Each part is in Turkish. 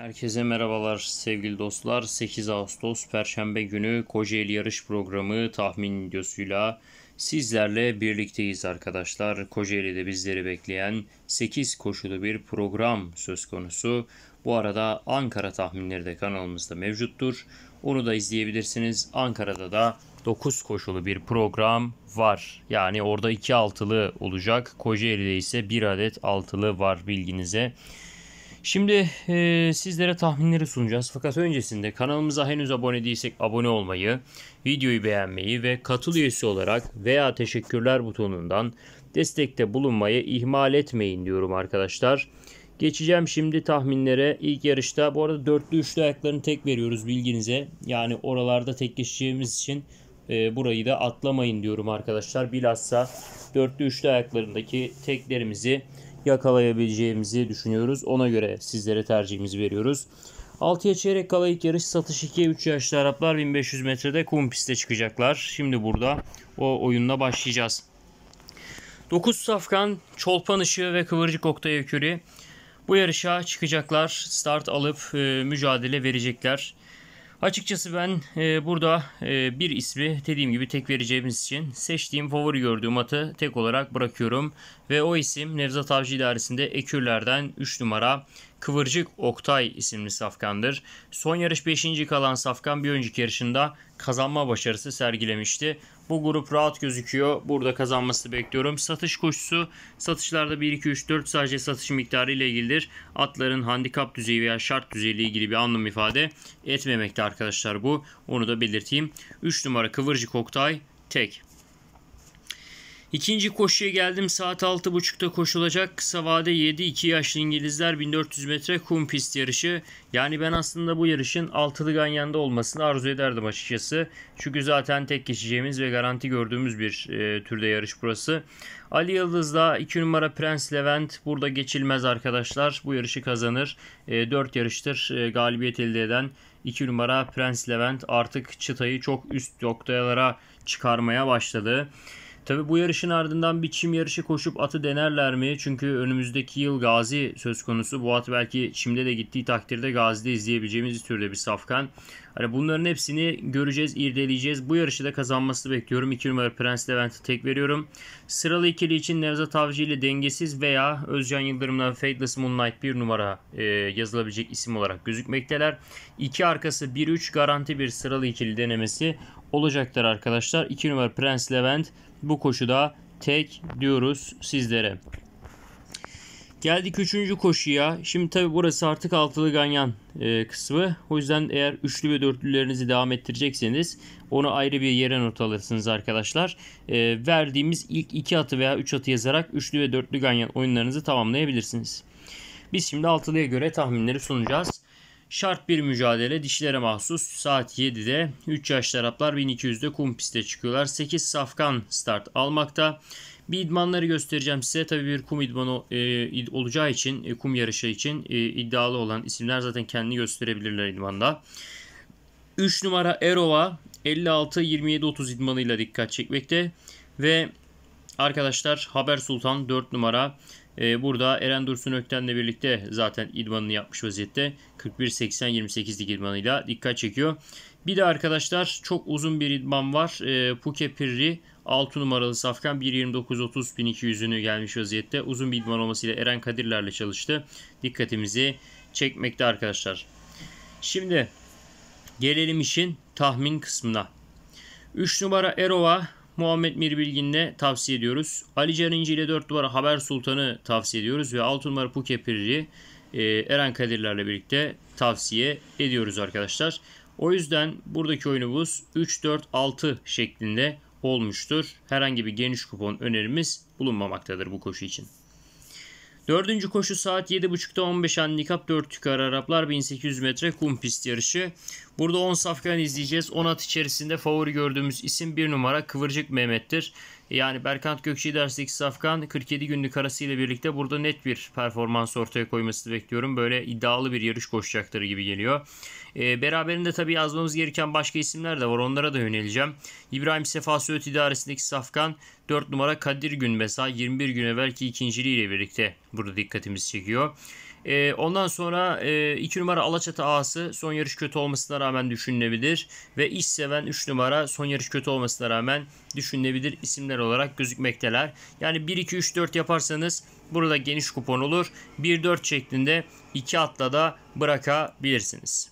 Herkese merhabalar sevgili dostlar. 8 Ağustos Perşembe günü Kocaeli Yarış Programı tahmin videosuyla sizlerle birlikteyiz arkadaşlar. Kocaeli'de bizleri bekleyen 8 koşulu bir program söz konusu. Bu arada Ankara tahminleri de kanalımızda mevcuttur. Onu da izleyebilirsiniz. Ankara'da da 9 koşulu bir program var. Yani orada 2 altılı olacak. Kocaeli'de ise 1 adet altılı var bilginize. Şimdi e, sizlere tahminleri sunacağız. Fakat öncesinde kanalımıza henüz abone değilsek abone olmayı, videoyu beğenmeyi ve katıl üyesi olarak veya teşekkürler butonundan destekte bulunmayı ihmal etmeyin diyorum arkadaşlar. Geçeceğim şimdi tahminlere. İlk yarışta bu arada dörtlü üçlü ayaklarını tek veriyoruz bilginize. Yani oralarda tek geçeceğimiz için e, burayı da atlamayın diyorum arkadaşlar. Bilhassa dörtlü üçlü ayaklarındaki teklerimizi yakalayabileceğimizi düşünüyoruz. Ona göre sizlere tercihimizi veriyoruz. 6'ya çeyrek kala ilk yarış satış 2'ye 3 yaşlı Araplar 1500 metrede kum piste çıkacaklar. Şimdi burada o oyunla başlayacağız. 9 Safkan, Çolpan Işığı ve Kıvırcık Oktay Ökürü bu yarışa çıkacaklar. Start alıp e, mücadele verecekler. Açıkçası ben e, burada e, bir ismi dediğim gibi tek vereceğimiz için seçtiğim favori gördüğüm atı tek olarak bırakıyorum. Ve o isim Nevzat Avcı İdaresi'nde Ekürler'den 3 numara Kıvırcık Oktay isimli safkandır. Son yarış 5. kalan safkan bir önceki yarışında kazanma başarısı sergilemişti. Bu grup rahat gözüküyor. Burada kazanması bekliyorum. Satış koşusu satışlarda 1 2 3 4 sadece satış miktarı ile ilgilidir. Atların handikap düzeyi veya şart düzeyi ile ilgili bir anlam ifade etmemekte arkadaşlar bu. Onu da belirteyim. 3 numara Kıvırcık Oktay tek. İkinci koşuya geldim. Saat 6.30'da koşulacak kısa vade 7-2 yaşlı İngilizler 1400 metre kum pist yarışı. Yani ben aslında bu yarışın altılı ganyanda olmasını arzu ederdim açıkçası. Çünkü zaten tek geçeceğimiz ve garanti gördüğümüz bir e, türde yarış burası. Ali Yıldız'da 2 numara Prens Levent burada geçilmez arkadaşlar. Bu yarışı kazanır. E, 4 yarıştır e, galibiyet elde eden 2 numara Prens Levent artık çıtayı çok üst noktalara çıkarmaya başladı. Tabi bu yarışın ardından bir çim yarışı koşup atı denerler mi? Çünkü önümüzdeki yıl Gazi söz konusu. Bu at belki çimde de gittiği takdirde Gazi'de izleyebileceğimiz bir türde bir safkan. Hani bunların hepsini göreceğiz, irdeleyeceğiz. Bu yarışı da kazanması bekliyorum. 2 numara Prens Levent'e tek veriyorum. Sıralı ikili için Nevzat Avcı ile dengesiz veya Özcan Yıldırım'la Fadeless Moonlight 1 numara e, yazılabilecek isim olarak gözükmekteler. 2 arkası 1-3 garanti bir sıralı ikili denemesi olacaktır arkadaşlar. 2 numara Prens Levent bu koşuda tek diyoruz sizlere. Geldik üçüncü koşuya. Şimdi tabi burası artık altılı ganyan e, kısmı. O yüzden eğer üçlü ve dörtlülerinizi devam ettirecekseniz onu ayrı bir yere not alırsınız arkadaşlar. E, verdiğimiz ilk iki atı veya üç atı yazarak üçlü ve dörtlü ganyan oyunlarınızı tamamlayabilirsiniz. Biz şimdi altılıya göre tahminleri sunacağız. Şart bir mücadele dişilere mahsus. Saat 7'de 3 yaş taraflar 1200'de kum piste çıkıyorlar. 8 safkan start almakta. Bir idmanları göstereceğim size. Tabii bir kum idmanı e, olacağı için, e, kum yarışı için e, iddialı olan isimler zaten kendini gösterebilirler idmanda. 3 numara Erova 56-27-30 idmanıyla dikkat çekmekte. Ve arkadaşlar Haber Sultan 4 numara e, burada Eren Dursun Ökten'le birlikte zaten idmanını yapmış vaziyette. 41-80-28'lik idmanıyla dikkat çekiyor. Bir de arkadaşlar çok uzun bir idman var. E, Puke Pirri 6 numaralı safkan 1.29.30-1200'ünü gelmiş vaziyette. Uzun bir idman olmasıyla Eren Kadirler'le çalıştı. Dikkatimizi çekmekte arkadaşlar. Şimdi gelelim işin tahmin kısmına. 3 numara Erova Muhammed Mirbilgin'le tavsiye ediyoruz. Ali Carinci ile 4 numara Haber Sultan'ı tavsiye ediyoruz ve 6 numara Puke Pirri e, Eren Kadirler'le birlikte tavsiye ediyoruz arkadaşlar. O yüzden buradaki oyunumuz 3-4-6 şeklinde olmuştur. Herhangi bir geniş kupon önerimiz bulunmamaktadır bu koşu için. Dördüncü koşu saat 7.30'da 15 handikap 4 tükar Araplar 1800 metre kum pist yarışı. Burada 10 safkan izleyeceğiz. 10 at içerisinde favori gördüğümüz isim 1 numara Kıvırcık Mehmet'tir. Yani Berkant Gökçe derslik Safkan 47 günlük arasıyla birlikte burada net bir performans ortaya koymasını bekliyorum. Böyle iddialı bir yarış koşacakları gibi geliyor. E, beraberinde tabii yazmamız gereken başka isimler de var. Onlara da yöneleceğim. İbrahim Sefa Söğüt idaresindeki Safkan 4 numara Kadir Gün, mesela 21 gün evvelki ikinciliğiyle birlikte burada dikkatimizi çekiyor. E, ondan sonra 2 e, numara Alaçatı ağası son yarış kötü olmasına rağmen düşünülebilir. Ve iş seven 3 numara son yarış kötü olmasına rağmen düşünülebilir isimler olarak gözükmekteler. Yani 1-2-3-4 yaparsanız burada geniş kupon olur. 1-4 şeklinde 2 atla da bırakabilirsiniz.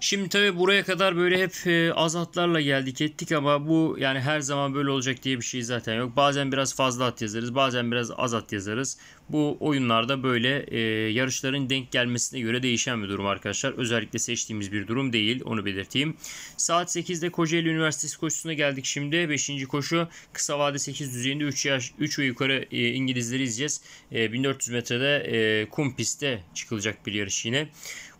Şimdi tabi buraya kadar böyle hep e, az geldik ettik ama bu yani her zaman böyle olacak diye bir şey zaten yok. Bazen biraz fazla at yazarız bazen biraz az at yazarız. Bu oyunlarda böyle e, yarışların denk gelmesine göre değişen bir durum arkadaşlar. Özellikle seçtiğimiz bir durum değil onu belirteyim. Saat 8'de Kocaeli Üniversitesi koşusuna geldik şimdi. 5. koşu kısa vade 8 düzeyinde 3 yaş 3 ve yukarı e, İngilizleri izleyeceğiz. E, 1400 metrede e, kum pistte çıkılacak bir yarış yine.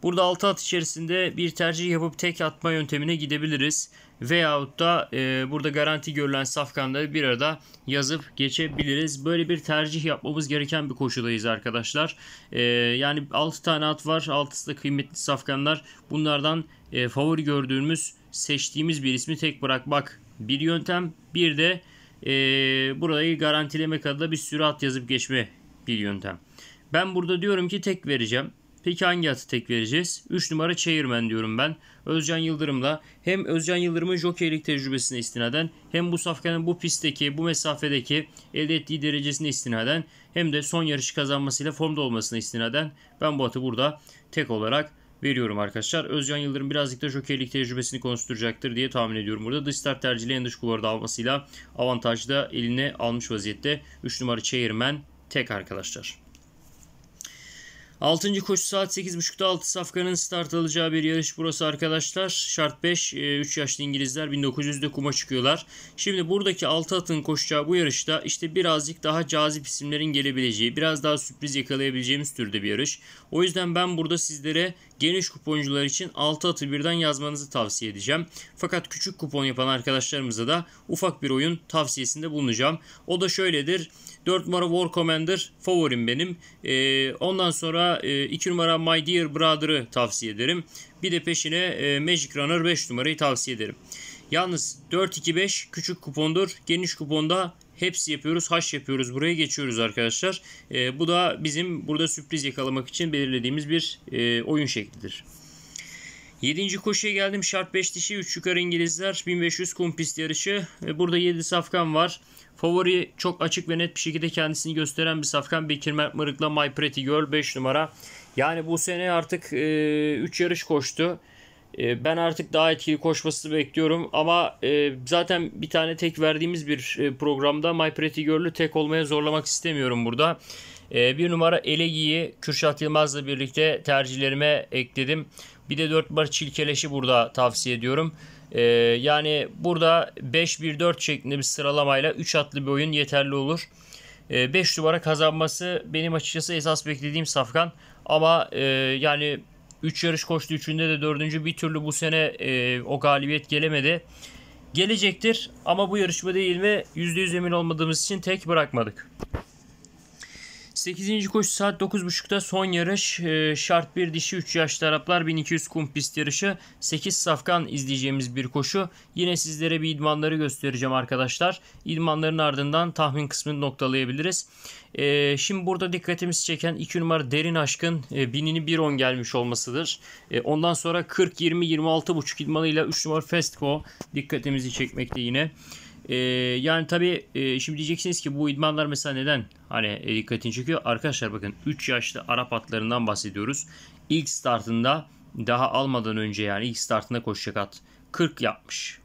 Burada 6 at içerisinde bir tane tercih yapıp tek atma yöntemine gidebiliriz. Veyahut da e, burada garanti görülen safkanları bir arada yazıp geçebiliriz. Böyle bir tercih yapmamız gereken bir koşudayız arkadaşlar. E, yani 6 tane at var. 6'sı da kıymetli safkanlar. Bunlardan e, favori gördüğümüz seçtiğimiz bir ismi tek bırakmak bir yöntem. Bir de e, burayı garantilemek adına bir sürü at yazıp geçme bir yöntem. Ben burada diyorum ki tek vereceğim. Peki hangi atı tek vereceğiz? 3 numara Çayırmen diyorum ben. Özcan Yıldırım'la hem Özcan Yıldırım'ın jokeylik tecrübesine istinaden hem bu safkanın bu pistteki bu mesafedeki elde ettiği derecesine istinaden hem de son yarışı kazanmasıyla formda olmasına istinaden ben bu atı burada tek olarak veriyorum arkadaşlar. Özcan Yıldırım birazcık da jokerlik tecrübesini konuşturacaktır diye tahmin ediyorum. Burada dış start tercihli en dış kulvarda almasıyla avantajı da eline almış vaziyette. 3 numara çeyirmen tek arkadaşlar. 6. koşu saat 8.30'da 6 safkanın start alacağı bir yarış burası arkadaşlar. Şart 5, 3 e, yaşlı İngilizler 1900'de kuma çıkıyorlar. Şimdi buradaki 6 atın koşacağı bu yarışta işte birazcık daha cazip isimlerin gelebileceği, biraz daha sürpriz yakalayabileceğimiz türde bir yarış. O yüzden ben burada sizlere geniş kuponcular için 6 atı birden yazmanızı tavsiye edeceğim. Fakat küçük kupon yapan arkadaşlarımıza da ufak bir oyun tavsiyesinde bulunacağım. O da şöyledir. 4 numara War Commander favorim benim. E, ondan sonra e, numara My Dear Brother'ı tavsiye ederim. Bir de peşine e, Magic Runner 5 numarayı tavsiye ederim. Yalnız 4-2-5 küçük kupondur. Geniş kuponda Hepsi yapıyoruz. Haş yapıyoruz. Buraya geçiyoruz arkadaşlar. E, bu da bizim burada sürpriz yakalamak için belirlediğimiz bir e, oyun şeklidir. 7. koşuya geldim. Şart 5 dişi 3 yukarı İngilizler 1500 kum pist yarışı. Burada 7 safkan var. Favori çok açık ve net bir şekilde kendisini gösteren bir safkan. Bekir Mert Mırık'la My Pretty Girl 5 numara. Yani bu sene artık e, yarış koştu. E, ben artık daha etkili koşması bekliyorum. Ama e, zaten bir tane tek verdiğimiz bir e, programda My Pretty Girl'ü tek olmaya zorlamak istemiyorum burada. Ee, bir numara Elegi'yi Kürşat Yılmaz'la birlikte tercihlerime ekledim. Bir de 4 numara Çilkeleş'i burada tavsiye ediyorum. Ee, yani burada 5-1-4 şeklinde bir sıralamayla 3 atlı bir oyun yeterli olur. 5 ee, numara kazanması benim açıkçası esas beklediğim Safkan. Ama e, yani 3 yarış koştu 3'ünde de 4. bir türlü bu sene e, o galibiyet gelemedi. Gelecektir ama bu yarışma değil mi %100 emin olmadığımız için tek bırakmadık. 8. koşu saat 9.30'da son yarış. Ee, şart 1 dişi 3 yaşlı Araplar 1200 kum pist yarışı. 8 safkan izleyeceğimiz bir koşu. Yine sizlere bir idmanları göstereceğim arkadaşlar. İdmanların ardından tahmin kısmını noktalayabiliriz. Ee, şimdi burada dikkatimizi çeken 2 numara Derin Aşkın e, binini 1.10 gelmiş olmasıdır. E, ondan sonra 40-20-26.5 idmanıyla 3 numara Festco dikkatimizi çekmekte yine. Ee, yani tabii e, şimdi diyeceksiniz ki bu idmanlar mesela neden hani e, dikkatini çekiyor? Arkadaşlar bakın 3 yaşlı Arap atlarından bahsediyoruz. İlk startında daha almadan önce yani ilk startında koşacak at 40 yapmış.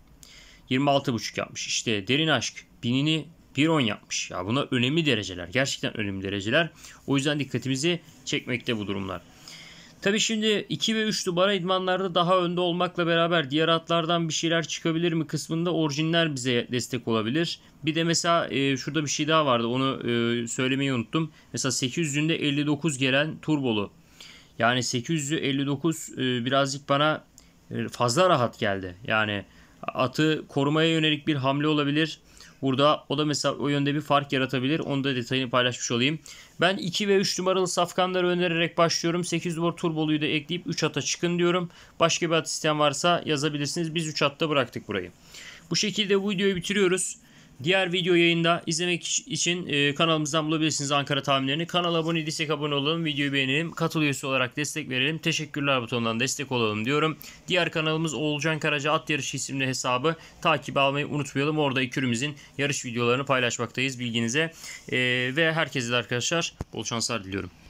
26,5 yapmış. İşte derin aşk binini 1.10 yapmış. Ya buna önemli dereceler. Gerçekten önemli dereceler. O yüzden dikkatimizi çekmekte bu durumlar. Tabi şimdi 2 ve 3 numara idmanlarda daha önde olmakla beraber diğer atlardan bir şeyler çıkabilir mi kısmında orijinler bize destek olabilir. Bir de mesela e, şurada bir şey daha vardı onu e, söylemeyi unuttum. Mesela 800'ünde 59 gelen turbolu. Yani 859 e, birazcık bana e, fazla rahat geldi. Yani atı korumaya yönelik bir hamle olabilir. Burada o da mesela o yönde bir fark yaratabilir. Onu da detayını paylaşmış olayım. Ben 2 ve 3 numaralı safkanları önererek başlıyorum. 8 numara turboluyu da ekleyip 3 ata çıkın diyorum. Başka bir at sistem varsa yazabilirsiniz. Biz 3 atta bıraktık burayı. Bu şekilde bu videoyu bitiriyoruz. Diğer video yayında izlemek için e, kanalımızdan bulabilirsiniz Ankara tahminlerini. Kanala abone değilsek abone olalım, videoyu beğenelim, katıl üyesi olarak destek verelim. Teşekkürler butonundan destek olalım diyorum. Diğer kanalımız Oğulcan Karaca At Yarışı isimli hesabı takip almayı unutmayalım. Orada ikürümüzün yarış videolarını paylaşmaktayız bilginize. E, ve herkese de arkadaşlar bol şanslar diliyorum.